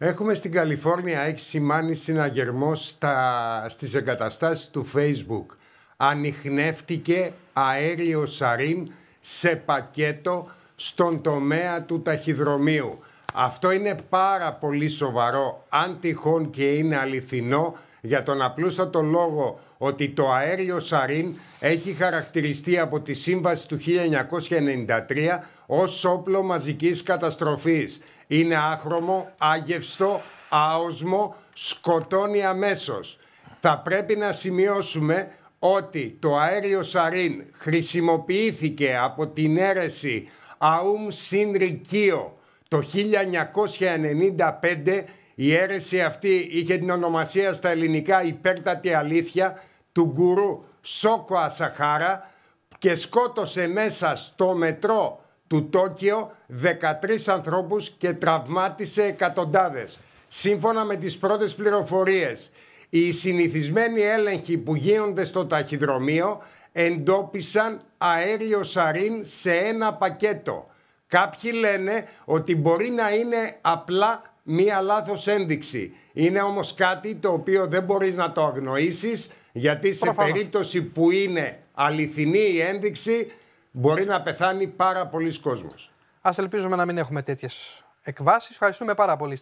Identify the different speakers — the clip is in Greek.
Speaker 1: Έχουμε στην Καλιφόρνια, έχει σημάνει συναγερμό στα, στις εγκαταστάσεις του Facebook. Ανοιχνεύτηκε αέριο σαρίν σε πακέτο στον τομέα του ταχυδρομείου. Αυτό είναι πάρα πολύ σοβαρό. Αν τυχόν και είναι αληθινό, για τον απλούστατο λόγο ότι το αέριο Σαρίν έχει χαρακτηριστεί από τη σύμβαση του 1993 ως όπλο μαζικής καταστροφής. Είναι άχρωμο, άγευστο, άοσμο, σκοτώνει αμέσως. Θα πρέπει να σημειώσουμε ότι το αέριο Σαρίν χρησιμοποιήθηκε από την αίρεση Αούμ Σινρικίο το 1995 η αίρεση αυτή είχε την ονομασία στα ελληνικά «Υπέρτατη αλήθεια» του γκουρού Σόκο Ασαχάρα και σκότωσε μέσα στο μετρό του Τόκιο 13 ανθρώπους και τραυμάτισε εκατοντάδες. Σύμφωνα με τις πρώτες πληροφορίες, οι συνηθισμένοι έλεγχοι που γίνονται στο ταχυδρομείο εντόπισαν αέριο σαρίν σε ένα πακέτο. Κάποιοι λένε ότι μπορεί να είναι απλά μία λάθος ένδειξη. Είναι όμως κάτι το οποίο δεν μπορείς να το αγνοήσεις γιατί σε περίπτωση που είναι αληθινή η ένδειξη μπορεί να πεθάνει πάρα πολλοί κόσμος. Ας ελπίζουμε να μην έχουμε τέτοιες εκβάσεις. Ευχαριστούμε πάρα πολύ.